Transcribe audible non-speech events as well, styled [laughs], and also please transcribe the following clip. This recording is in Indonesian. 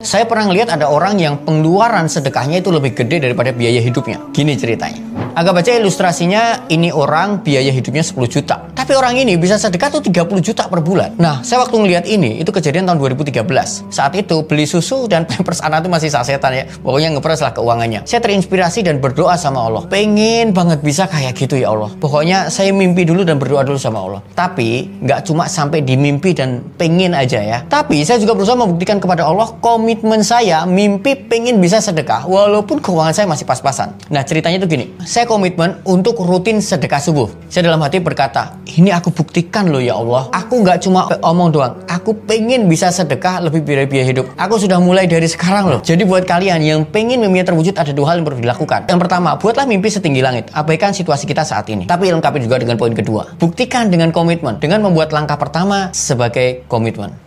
Saya pernah lihat ada orang yang pengeluaran sedekahnya itu lebih gede daripada biaya hidupnya. Gini ceritanya. Agak baca ilustrasinya, ini orang biaya hidupnya 10 juta. Tapi orang ini bisa sedekah tuh 30 juta per bulan. Nah, saya waktu ngeliat ini, itu kejadian tahun 2013. Saat itu, beli susu dan [laughs] pampers anak itu masih sasetan ya. Pokoknya ngepres lah keuangannya. Saya terinspirasi dan berdoa sama Allah. Pengen banget bisa kayak gitu ya Allah. Pokoknya saya mimpi dulu dan berdoa dulu sama Allah. Tapi, nggak cuma sampai di mimpi dan pengen aja ya. Tapi, saya juga berusaha membuktikan kepada Allah, komitmen komitmen saya, mimpi pengen bisa sedekah walaupun keuangan saya masih pas-pasan. Nah ceritanya itu gini, saya komitmen untuk rutin sedekah subuh. Saya dalam hati berkata, ini aku buktikan loh ya Allah, aku nggak cuma omong doang, aku pengen bisa sedekah lebih dari biaya hidup. Aku sudah mulai dari sekarang loh. Jadi buat kalian yang pengen mimpi terwujud ada dua hal yang perlu dilakukan. Yang pertama, buatlah mimpi setinggi langit. Abaikan situasi kita saat ini. Tapi lengkapi juga dengan poin kedua. Buktikan dengan komitmen, dengan membuat langkah pertama sebagai komitmen.